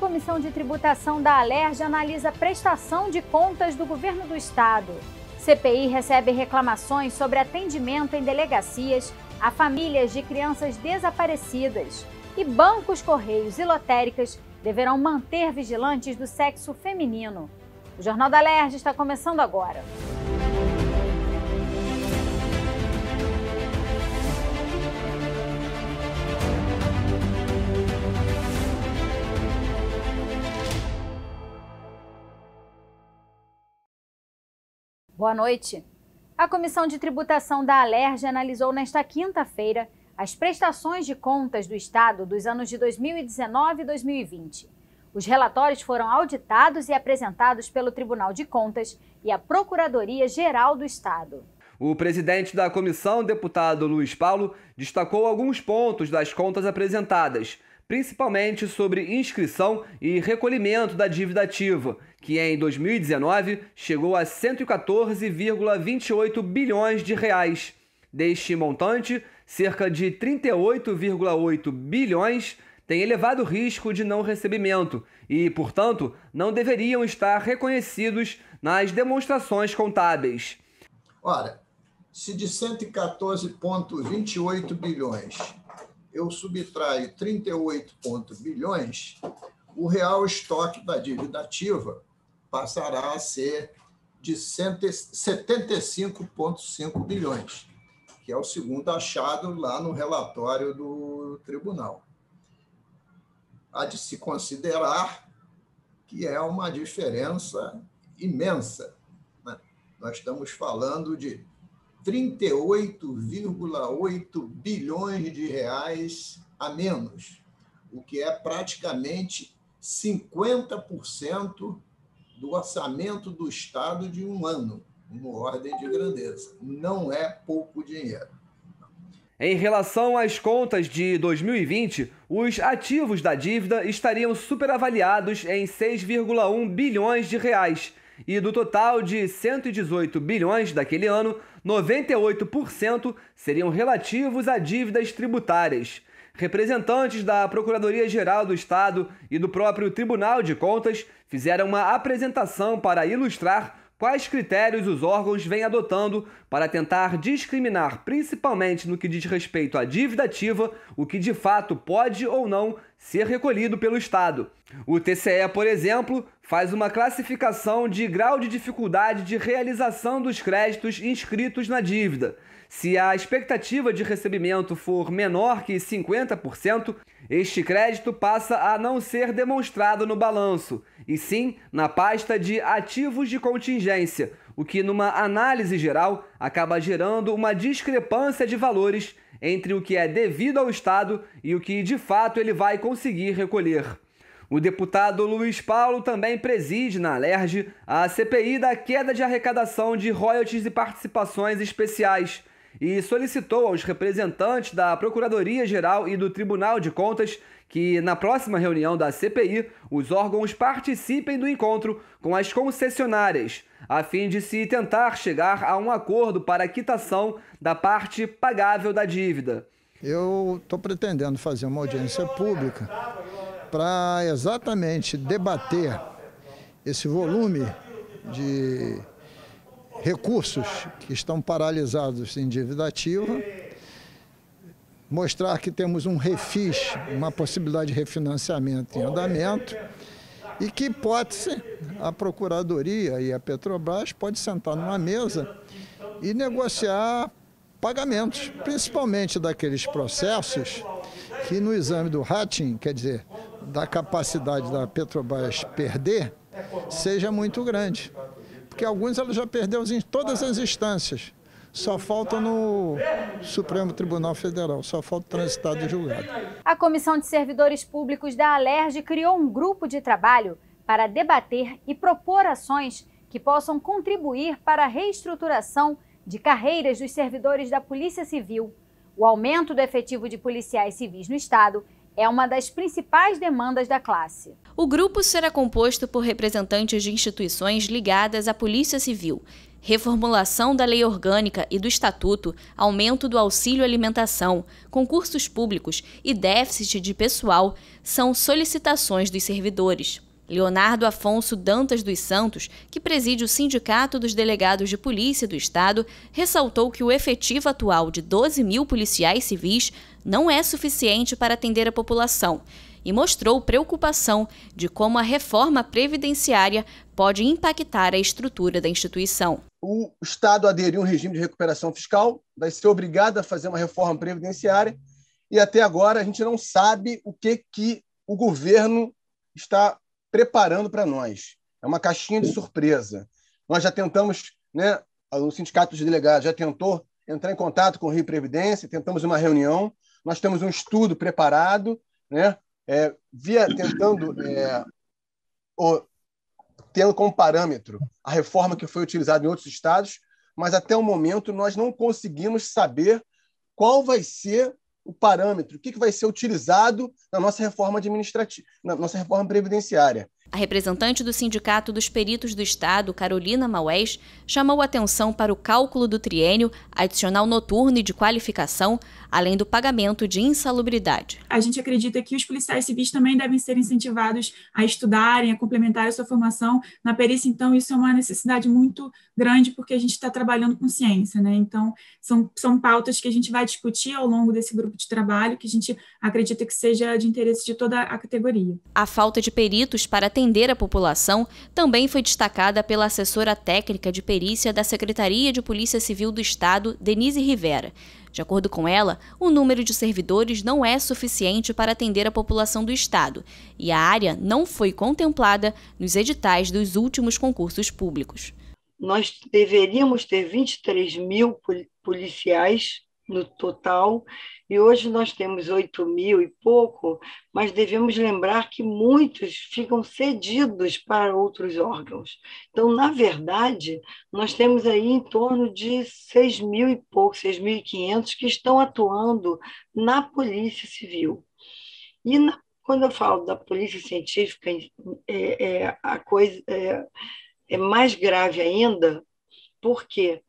Comissão de Tributação da Alerj analisa prestação de contas do governo do estado. CPI recebe reclamações sobre atendimento em delegacias a famílias de crianças desaparecidas. E bancos, correios e lotéricas deverão manter vigilantes do sexo feminino. O Jornal da Alerj está começando agora. Boa noite. A Comissão de Tributação da Alerj analisou nesta quinta-feira as prestações de contas do Estado dos anos de 2019 e 2020. Os relatórios foram auditados e apresentados pelo Tribunal de Contas e a Procuradoria-Geral do Estado. O presidente da comissão, deputado Luiz Paulo, destacou alguns pontos das contas apresentadas, principalmente sobre inscrição e recolhimento da dívida ativa, que em 2019 chegou a 114,28 bilhões de reais. Deste montante, cerca de 38,8 bilhões têm elevado risco de não recebimento e, portanto, não deveriam estar reconhecidos nas demonstrações contábeis. Ora, se de 114,28 bilhões eu subtraio 38 bilhões, o real estoque da dívida ativa passará a ser de 75,5 bilhões, que é o segundo achado lá no relatório do tribunal. Há de se considerar que é uma diferença imensa. Né? Nós estamos falando de 38,8 bilhões de reais a menos, o que é praticamente 50% do orçamento do Estado de um ano, uma ordem de grandeza. Não é pouco dinheiro. Em relação às contas de 2020, os ativos da dívida estariam superavaliados em 6,1 bilhões de reais e do total de 118 bilhões daquele ano, 98% seriam relativos a dívidas tributárias. Representantes da Procuradoria-Geral do Estado e do próprio Tribunal de Contas fizeram uma apresentação para ilustrar quais critérios os órgãos vêm adotando para tentar discriminar, principalmente no que diz respeito à dívida ativa, o que de fato pode ou não ser recolhido pelo Estado. O TCE, por exemplo, faz uma classificação de grau de dificuldade de realização dos créditos inscritos na dívida. Se a expectativa de recebimento for menor que 50%, este crédito passa a não ser demonstrado no balanço, e sim na pasta de ativos de contingência, o que, numa análise geral, acaba gerando uma discrepância de valores entre o que é devido ao Estado e o que de fato ele vai conseguir recolher. O deputado Luiz Paulo também preside na Alerj a CPI da queda de arrecadação de royalties e participações especiais e solicitou aos representantes da Procuradoria-Geral e do Tribunal de Contas que, na próxima reunião da CPI, os órgãos participem do encontro com as concessionárias a fim de se tentar chegar a um acordo para a quitação da parte pagável da dívida. Eu estou pretendendo fazer uma audiência pública para exatamente debater esse volume de recursos que estão paralisados em dívida ativa, mostrar que temos um refis, uma possibilidade de refinanciamento em andamento e que hipótese a Procuradoria e a Petrobras pode sentar numa mesa e negociar pagamentos, principalmente daqueles processos que no exame do rating, quer dizer, da capacidade da Petrobras perder, seja muito grande. Porque alguns ela já perdeu em todas as instâncias só falta no Supremo Tribunal Federal, só falta transitar do julgado. A Comissão de Servidores Públicos da Alerj criou um grupo de trabalho para debater e propor ações que possam contribuir para a reestruturação de carreiras dos servidores da Polícia Civil. O aumento do efetivo de policiais civis no Estado é uma das principais demandas da classe. O grupo será composto por representantes de instituições ligadas à Polícia Civil reformulação da lei orgânica e do estatuto, aumento do auxílio alimentação, concursos públicos e déficit de pessoal são solicitações dos servidores. Leonardo Afonso Dantas dos Santos, que preside o Sindicato dos Delegados de Polícia do Estado, ressaltou que o efetivo atual de 12 mil policiais civis não é suficiente para atender a população e mostrou preocupação de como a reforma previdenciária pode impactar a estrutura da instituição. O Estado aderiu a um regime de recuperação fiscal, vai ser obrigado a fazer uma reforma previdenciária, e até agora a gente não sabe o que, que o governo está preparando para nós. É uma caixinha de surpresa. Nós já tentamos, né, o Sindicato dos Delegados já tentou entrar em contato com o Rio Previdência, tentamos uma reunião, nós temos um estudo preparado, né, é, via tentando é, o, tendo como parâmetro a reforma que foi utilizada em outros estados, mas até o momento nós não conseguimos saber qual vai ser o parâmetro, o que, que vai ser utilizado na nossa reforma administrativa, na nossa reforma previdenciária. A representante do Sindicato dos Peritos do Estado, Carolina Maués, chamou atenção para o cálculo do triênio, adicional noturno e de qualificação, além do pagamento de insalubridade. A gente acredita que os policiais civis também devem ser incentivados a estudarem, a complementar a sua formação na perícia. Então, isso é uma necessidade muito grande, porque a gente está trabalhando com ciência, né? Então, são, são pautas que a gente vai discutir ao longo desse grupo de trabalho, que a gente acredita que seja de interesse de toda a categoria. A falta de peritos para atender a população também foi destacada pela assessora técnica de perícia da Secretaria de Polícia Civil do Estado, Denise Rivera. De acordo com ela, o número de servidores não é suficiente para atender a população do Estado e a área não foi contemplada nos editais dos últimos concursos públicos. Nós deveríamos ter 23 mil policiais no total, e hoje nós temos 8 mil e pouco, mas devemos lembrar que muitos ficam cedidos para outros órgãos. Então, na verdade, nós temos aí em torno de 6 mil e pouco, 6.500 que estão atuando na Polícia Civil. E na, quando eu falo da Polícia Científica, é, é a coisa é, é mais grave ainda, porque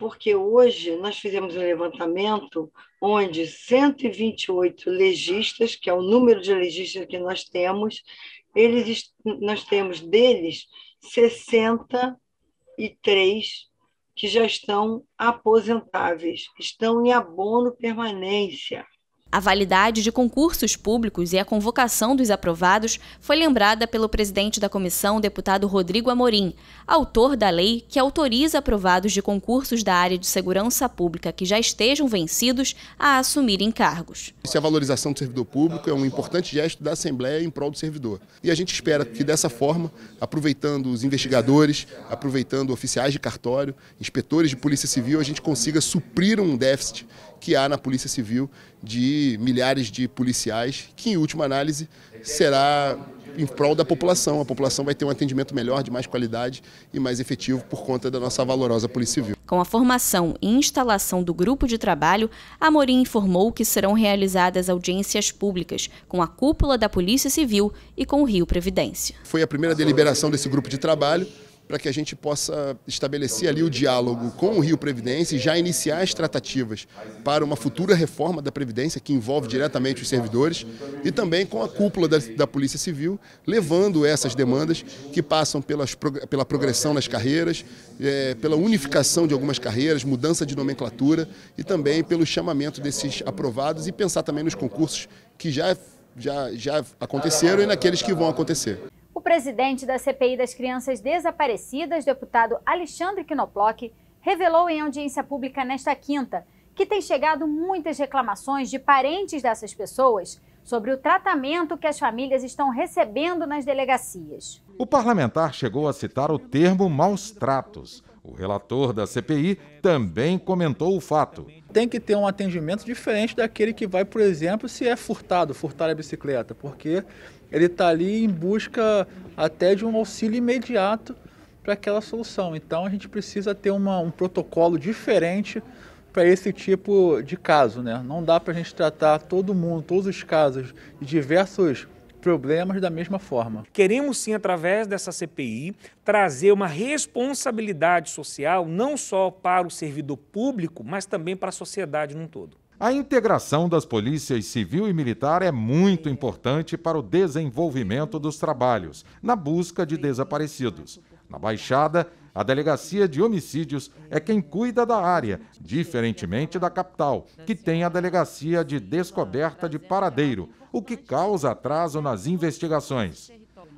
porque hoje nós fizemos um levantamento onde 128 legistas, que é o número de legistas que nós temos, eles, nós temos deles 63 que já estão aposentáveis, estão em abono permanência. A validade de concursos públicos e a convocação dos aprovados foi lembrada pelo presidente da comissão, deputado Rodrigo Amorim, autor da lei que autoriza aprovados de concursos da área de segurança pública que já estejam vencidos a assumirem cargos. Isso é a valorização do servidor público, é um importante gesto da Assembleia em prol do servidor. E a gente espera que dessa forma, aproveitando os investigadores, aproveitando oficiais de cartório, inspetores de polícia civil, a gente consiga suprir um déficit que há na Polícia Civil de milhares de policiais, que em última análise será em prol da população. A população vai ter um atendimento melhor, de mais qualidade e mais efetivo por conta da nossa valorosa Polícia Civil. Com a formação e instalação do grupo de trabalho, Amorim informou que serão realizadas audiências públicas com a cúpula da Polícia Civil e com o Rio Previdência. Foi a primeira deliberação desse grupo de trabalho para que a gente possa estabelecer ali o diálogo com o Rio Previdência e já iniciar as tratativas para uma futura reforma da Previdência, que envolve diretamente os servidores, e também com a cúpula da, da Polícia Civil, levando essas demandas que passam pelas, pela progressão nas carreiras, é, pela unificação de algumas carreiras, mudança de nomenclatura e também pelo chamamento desses aprovados e pensar também nos concursos que já, já, já aconteceram e naqueles que vão acontecer. O presidente da CPI das Crianças Desaparecidas, deputado Alexandre Knobloch, revelou em audiência pública nesta quinta que tem chegado muitas reclamações de parentes dessas pessoas sobre o tratamento que as famílias estão recebendo nas delegacias. O parlamentar chegou a citar o termo maus tratos, o relator da CPI também comentou o fato. Tem que ter um atendimento diferente daquele que vai, por exemplo, se é furtado, furtar a bicicleta, porque ele está ali em busca até de um auxílio imediato para aquela solução. Então a gente precisa ter uma, um protocolo diferente para esse tipo de caso. Né? Não dá para a gente tratar todo mundo, todos os casos, de diversos problemas da mesma forma. Queremos sim, através dessa CPI, trazer uma responsabilidade social não só para o servidor público, mas também para a sociedade num todo. A integração das polícias civil e militar é muito importante para o desenvolvimento dos trabalhos, na busca de desaparecidos. Na Baixada, a Delegacia de Homicídios é quem cuida da área, diferentemente da capital, que tem a Delegacia de Descoberta de Paradeiro, o que causa atraso nas investigações.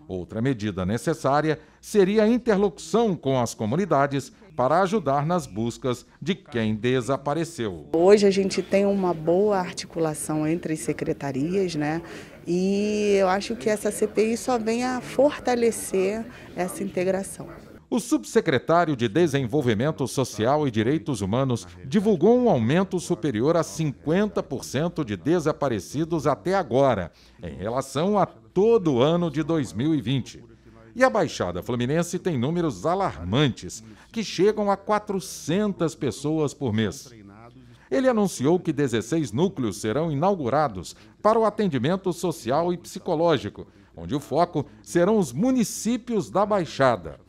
Outra medida necessária seria a interlocução com as comunidades para ajudar nas buscas de quem desapareceu. Hoje a gente tem uma boa articulação entre as secretarias, né? E eu acho que essa CPI só vem a fortalecer essa integração. O subsecretário de Desenvolvimento Social e Direitos Humanos divulgou um aumento superior a 50% de desaparecidos até agora, em relação a todo o ano de 2020. E a Baixada Fluminense tem números alarmantes, que chegam a 400 pessoas por mês. Ele anunciou que 16 núcleos serão inaugurados para o atendimento social e psicológico, onde o foco serão os municípios da Baixada.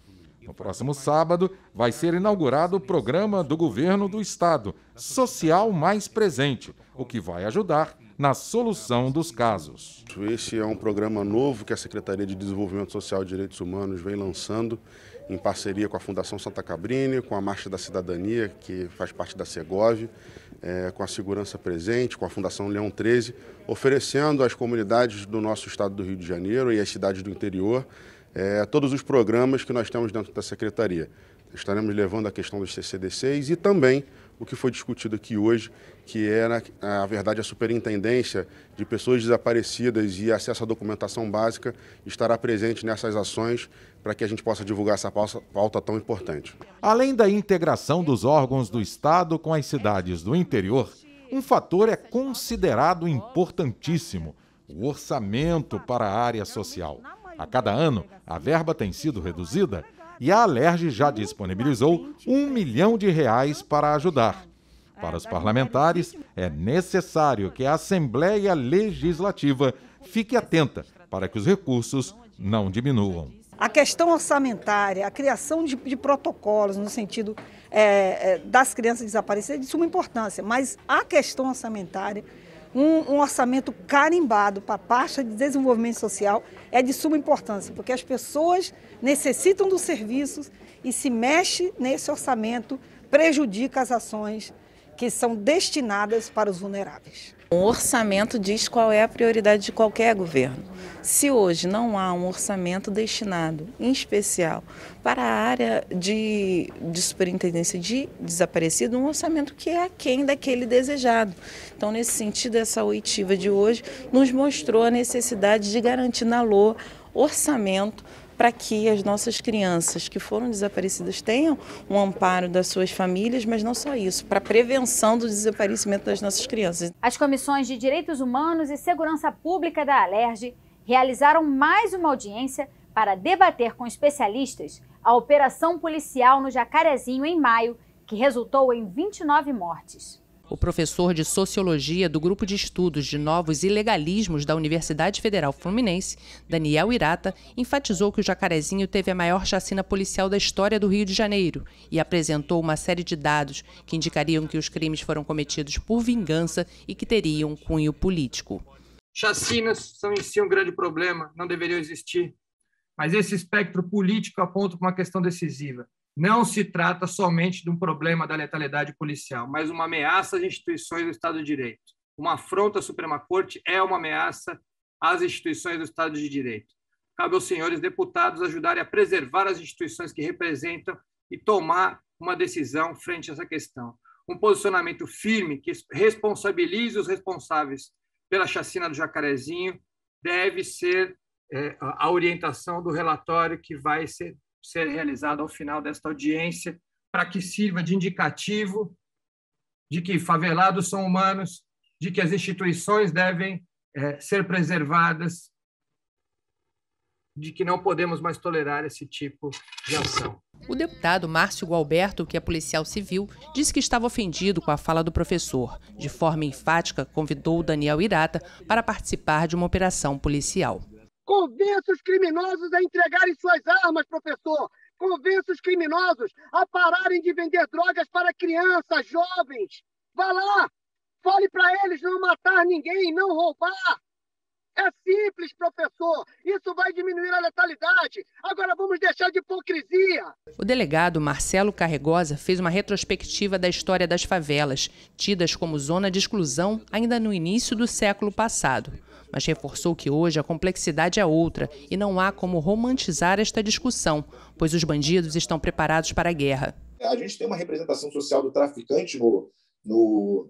No próximo sábado, vai ser inaugurado o programa do governo do estado, Social Mais Presente, o que vai ajudar na solução dos casos. Esse é um programa novo que a Secretaria de Desenvolvimento Social e Direitos Humanos vem lançando em parceria com a Fundação Santa Cabrini, com a Marcha da Cidadania, que faz parte da Segov, é, com a Segurança Presente, com a Fundação Leão 13, oferecendo às comunidades do nosso estado do Rio de Janeiro e às cidades do interior é, todos os programas que nós temos dentro da Secretaria. Estaremos levando a questão dos CCDCs e também o que foi discutido aqui hoje, que é, na verdade, a superintendência de pessoas desaparecidas e acesso à documentação básica estará presente nessas ações para que a gente possa divulgar essa pauta tão importante. Além da integração dos órgãos do Estado com as cidades do interior, um fator é considerado importantíssimo: o orçamento para a área social. A cada ano, a verba tem sido reduzida e a Alerj já disponibilizou um milhão de reais para ajudar. Para os parlamentares, é necessário que a Assembleia Legislativa fique atenta para que os recursos não diminuam. A questão orçamentária, a criação de, de protocolos no sentido é, das crianças desaparecidas é de suma importância, mas a questão orçamentária um, um orçamento carimbado para a pasta de desenvolvimento social é de suma importância, porque as pessoas necessitam dos serviços e se mexe nesse orçamento prejudica as ações que são destinadas para os vulneráveis. Um orçamento diz qual é a prioridade de qualquer governo. Se hoje não há um orçamento destinado, em especial, para a área de, de superintendência de desaparecido, um orçamento que é aquém daquele desejado. Então, nesse sentido, essa oitiva de hoje nos mostrou a necessidade de garantir na LOA orçamento para que as nossas crianças que foram desaparecidas tenham um amparo das suas famílias, mas não só isso, para a prevenção do desaparecimento das nossas crianças. As comissões de Direitos Humanos e Segurança Pública da Alerj realizaram mais uma audiência para debater com especialistas a operação policial no Jacarezinho em maio, que resultou em 29 mortes o professor de Sociologia do Grupo de Estudos de Novos Ilegalismos da Universidade Federal Fluminense, Daniel Irata, enfatizou que o Jacarezinho teve a maior chacina policial da história do Rio de Janeiro e apresentou uma série de dados que indicariam que os crimes foram cometidos por vingança e que teriam cunho político. Chacinas são em si um grande problema, não deveriam existir. Mas esse espectro político aponta para uma questão decisiva não se trata somente de um problema da letalidade policial, mas uma ameaça às instituições do Estado de Direito. Uma afronta à Suprema Corte é uma ameaça às instituições do Estado de Direito. Cabe aos senhores deputados ajudarem a preservar as instituições que representam e tomar uma decisão frente a essa questão. Um posicionamento firme que responsabilize os responsáveis pela chacina do Jacarezinho deve ser eh, a orientação do relatório que vai ser ser realizado ao final desta audiência, para que sirva de indicativo de que favelados são humanos, de que as instituições devem é, ser preservadas, de que não podemos mais tolerar esse tipo de ação. O deputado Márcio Gualberto, que é policial civil, disse que estava ofendido com a fala do professor. De forma enfática, convidou o Daniel Irata para participar de uma operação policial. Convença os criminosos a entregarem suas armas, professor. Convença os criminosos a pararem de vender drogas para crianças, jovens. Vá lá, fale para eles não matar ninguém, não roubar, é simples, professor. Isso vai diminuir a letalidade. Agora vamos deixar de hipocrisia. O delegado Marcelo Carregosa fez uma retrospectiva da história das favelas, tidas como zona de exclusão ainda no início do século passado. Mas reforçou que hoje a complexidade é outra e não há como romantizar esta discussão, pois os bandidos estão preparados para a guerra. É, a gente tem uma representação social do traficante no, no,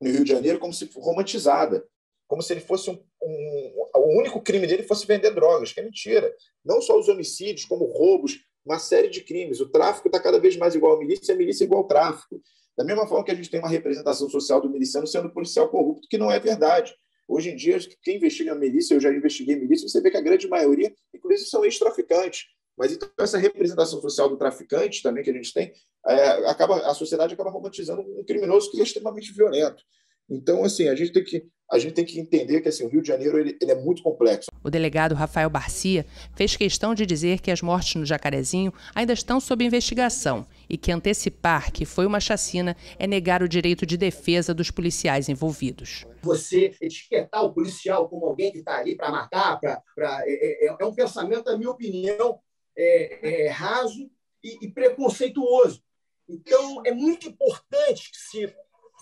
no Rio de Janeiro como se romantizada, como se ele fosse um um, o único crime dele fosse vender drogas, que é mentira. Não só os homicídios, como roubos, uma série de crimes. O tráfico está cada vez mais igual à milícia, a milícia é igual ao tráfico. Da mesma forma que a gente tem uma representação social do miliciano sendo policial corrupto, que não é verdade. Hoje em dia, quem investiga a milícia, eu já investiguei milícia, você vê que a grande maioria, inclusive, são ex-traficantes. Mas então essa representação social do traficante também que a gente tem, é, acaba, a sociedade acaba romantizando um criminoso que é extremamente violento. Então, assim, a gente tem que a gente tem que entender que assim, o Rio de Janeiro ele, ele, é muito complexo. O delegado Rafael Barcia fez questão de dizer que as mortes no Jacarezinho ainda estão sob investigação e que antecipar que foi uma chacina é negar o direito de defesa dos policiais envolvidos. Você etiquetar o policial como alguém que está ali para matar, pra, pra é, é, é, é, um pensamento, na minha opinião, é, é, raso e, e preconceituoso. Então, é muito importante que se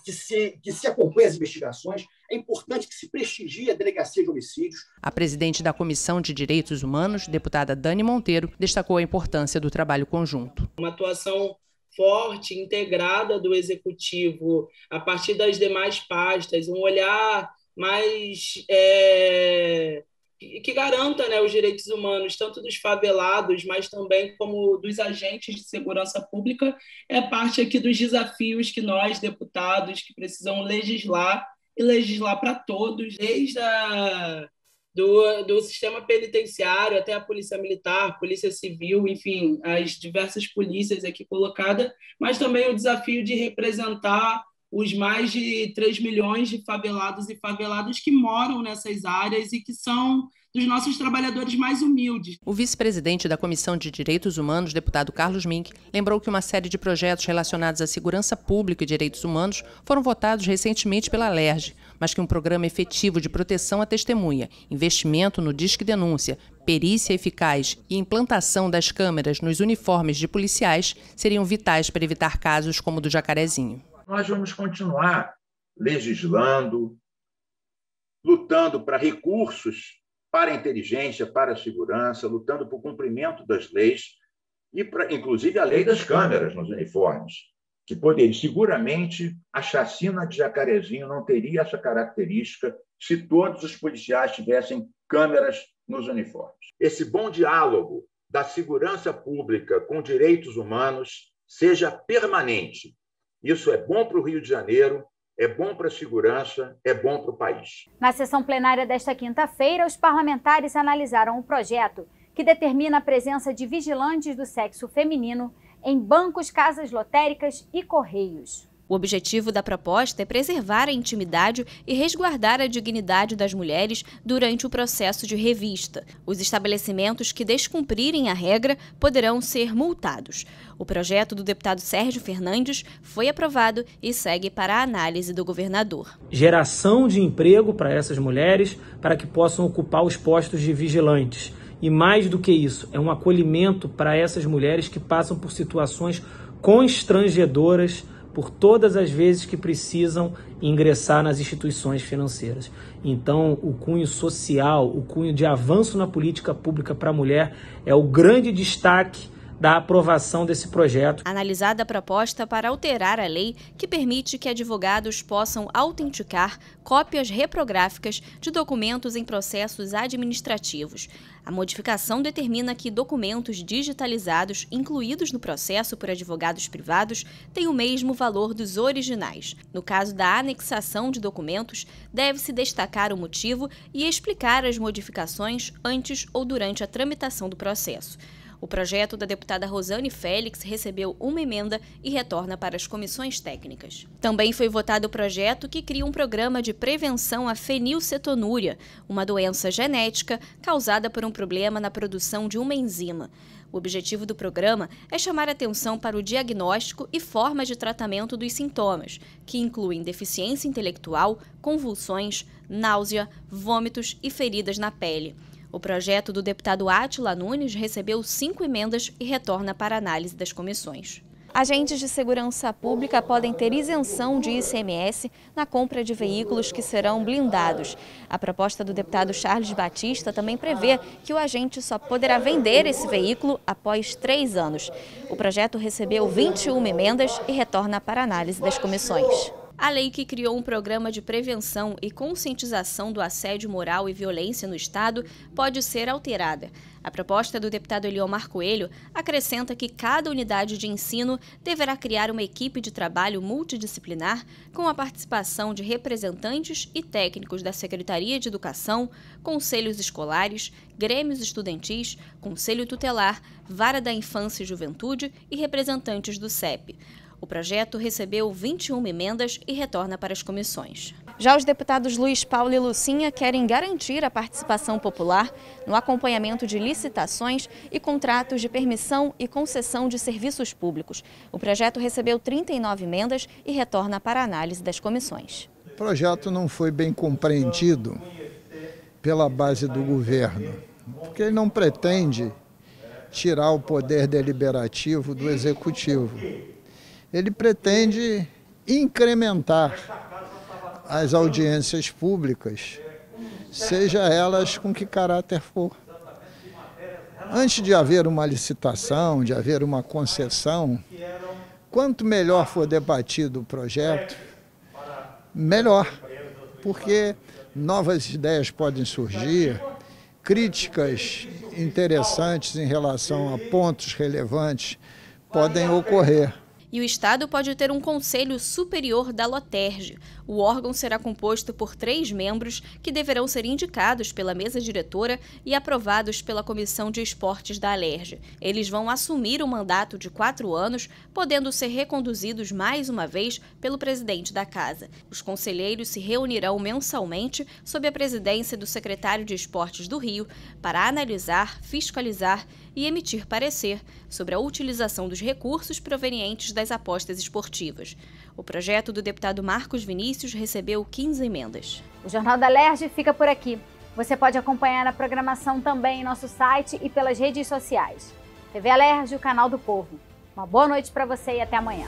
que se, que se acompanhe as investigações, é importante que se prestigie a Delegacia de Homicídios. A presidente da Comissão de Direitos Humanos, deputada Dani Monteiro, destacou a importância do trabalho conjunto. Uma atuação forte, integrada do executivo, a partir das demais pastas, um olhar mais. É que, que garanta né, os direitos humanos, tanto dos favelados, mas também como dos agentes de segurança pública, é parte aqui dos desafios que nós, deputados, que precisam legislar, e legislar para todos, desde a do, do sistema penitenciário até a polícia militar, polícia civil, enfim, as diversas polícias aqui colocadas, mas também o desafio de representar os mais de 3 milhões de favelados e faveladas que moram nessas áreas e que são dos nossos trabalhadores mais humildes. O vice-presidente da Comissão de Direitos Humanos, deputado Carlos Mink, lembrou que uma série de projetos relacionados à segurança pública e direitos humanos foram votados recentemente pela LERJ, mas que um programa efetivo de proteção à testemunha, investimento no Disque Denúncia, perícia eficaz e implantação das câmeras nos uniformes de policiais seriam vitais para evitar casos como o do Jacarezinho nós vamos continuar legislando, lutando para recursos para a inteligência, para a segurança, lutando para o cumprimento das leis e, para, inclusive, a lei das câmeras nos uniformes, que poderia, seguramente, a chacina de Jacarezinho não teria essa característica se todos os policiais tivessem câmeras nos uniformes. Esse bom diálogo da segurança pública com direitos humanos seja permanente isso é bom para o Rio de Janeiro, é bom para a segurança, é bom para o país. Na sessão plenária desta quinta-feira, os parlamentares analisaram o um projeto que determina a presença de vigilantes do sexo feminino em bancos, casas lotéricas e correios. O objetivo da proposta é preservar a intimidade e resguardar a dignidade das mulheres durante o processo de revista. Os estabelecimentos que descumprirem a regra poderão ser multados. O projeto do deputado Sérgio Fernandes foi aprovado e segue para a análise do governador. Geração de emprego para essas mulheres para que possam ocupar os postos de vigilantes. E mais do que isso, é um acolhimento para essas mulheres que passam por situações constrangedoras por todas as vezes que precisam ingressar nas instituições financeiras. Então, o cunho social, o cunho de avanço na política pública para a mulher é o grande destaque da aprovação desse projeto. Analisada a proposta para alterar a lei que permite que advogados possam autenticar cópias reprográficas de documentos em processos administrativos. A modificação determina que documentos digitalizados incluídos no processo por advogados privados têm o mesmo valor dos originais. No caso da anexação de documentos, deve-se destacar o motivo e explicar as modificações antes ou durante a tramitação do processo. O projeto da deputada Rosane Félix recebeu uma emenda e retorna para as comissões técnicas. Também foi votado o projeto que cria um programa de prevenção à fenilcetonúria, uma doença genética causada por um problema na produção de uma enzima. O objetivo do programa é chamar atenção para o diagnóstico e formas de tratamento dos sintomas, que incluem deficiência intelectual, convulsões, náusea, vômitos e feridas na pele. O projeto do deputado Átila Nunes recebeu cinco emendas e retorna para análise das comissões. Agentes de segurança pública podem ter isenção de ICMS na compra de veículos que serão blindados. A proposta do deputado Charles Batista também prevê que o agente só poderá vender esse veículo após três anos. O projeto recebeu 21 emendas e retorna para análise das comissões. A lei que criou um programa de prevenção e conscientização do assédio moral e violência no Estado pode ser alterada. A proposta do deputado Eliomar Coelho acrescenta que cada unidade de ensino deverá criar uma equipe de trabalho multidisciplinar com a participação de representantes e técnicos da Secretaria de Educação, conselhos escolares, grêmios estudantis, conselho tutelar, vara da infância e juventude e representantes do CEP. O projeto recebeu 21 emendas e retorna para as comissões. Já os deputados Luiz Paulo e Lucinha querem garantir a participação popular no acompanhamento de licitações e contratos de permissão e concessão de serviços públicos. O projeto recebeu 39 emendas e retorna para análise das comissões. O projeto não foi bem compreendido pela base do governo, porque ele não pretende tirar o poder deliberativo do executivo ele pretende incrementar as audiências públicas, seja elas com que caráter for. Antes de haver uma licitação, de haver uma concessão, quanto melhor for debatido o projeto, melhor, porque novas ideias podem surgir, críticas interessantes em relação a pontos relevantes podem ocorrer e o Estado pode ter um Conselho Superior da Loterge. O órgão será composto por três membros que deverão ser indicados pela mesa diretora e aprovados pela Comissão de Esportes da Alerj. Eles vão assumir um mandato de quatro anos, podendo ser reconduzidos mais uma vez pelo presidente da casa. Os conselheiros se reunirão mensalmente sob a presidência do secretário de Esportes do Rio para analisar, fiscalizar e emitir parecer sobre a utilização dos recursos provenientes das apostas esportivas. O projeto do deputado Marcos Vinícius recebeu 15 emendas. O Jornal da Lerge fica por aqui. Você pode acompanhar a programação também em nosso site e pelas redes sociais. TV Alerj, o canal do povo. Uma boa noite para você e até amanhã.